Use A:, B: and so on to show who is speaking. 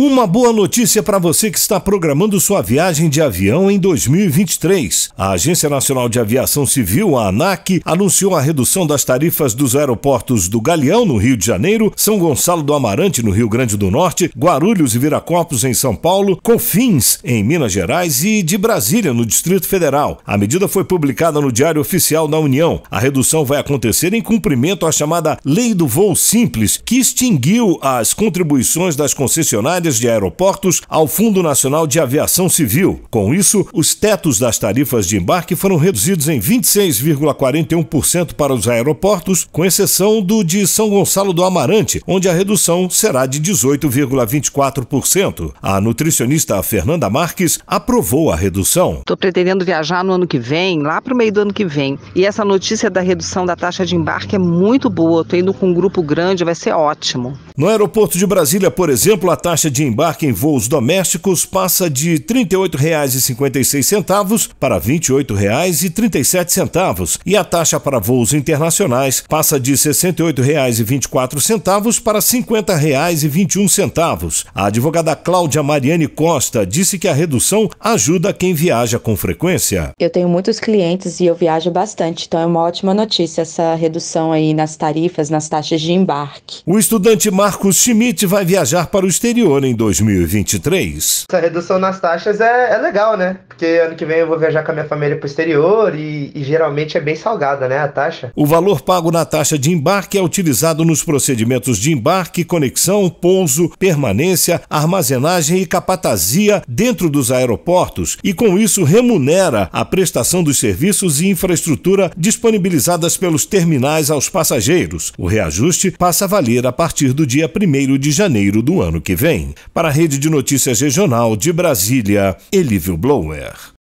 A: Uma boa notícia para você que está programando sua viagem de avião em 2023. A Agência Nacional de Aviação Civil, a ANAC, anunciou a redução das tarifas dos aeroportos do Galeão, no Rio de Janeiro, São Gonçalo do Amarante, no Rio Grande do Norte, Guarulhos e Viracopos, em São Paulo, Confins, em Minas Gerais e de Brasília, no Distrito Federal. A medida foi publicada no Diário Oficial da União. A redução vai acontecer em cumprimento à chamada Lei do Voo Simples, que extinguiu as contribuições das concessionárias de aeroportos ao Fundo Nacional de Aviação Civil. Com isso, os tetos das tarifas de embarque foram reduzidos em 26,41% para os aeroportos, com exceção do de São Gonçalo do Amarante, onde a redução será de 18,24%. A nutricionista Fernanda Marques aprovou a redução. Estou pretendendo viajar no ano que vem, lá para o meio do ano que vem. E essa notícia da redução da taxa de embarque é muito boa. Estou indo com um grupo grande, vai ser ótimo. No aeroporto de Brasília, por exemplo, a taxa de de embarque em voos domésticos passa de R$ 38,56 para R$ 28,37 e a taxa para voos internacionais passa de R$ 68,24 para R$ 50,21. A advogada Cláudia Mariane Costa disse que a redução ajuda quem viaja com frequência. Eu tenho muitos clientes e eu viajo bastante, então é uma ótima notícia essa redução aí nas tarifas, nas taxas de embarque. O estudante Marcos Schmidt vai viajar para o exterior em 2023? Essa redução nas taxas é, é legal, né? Porque ano que vem eu vou viajar com a minha família para o exterior e, e geralmente é bem salgada, né, a taxa. O valor pago na taxa de embarque é utilizado nos procedimentos de embarque, conexão, pouso, permanência, armazenagem e capatazia dentro dos aeroportos e com isso remunera a prestação dos serviços e infraestrutura disponibilizadas pelos terminais aos passageiros. O reajuste passa a valer a partir do dia 1 de janeiro do ano que vem. Para a Rede de Notícias Regional de Brasília, Elívio Blower.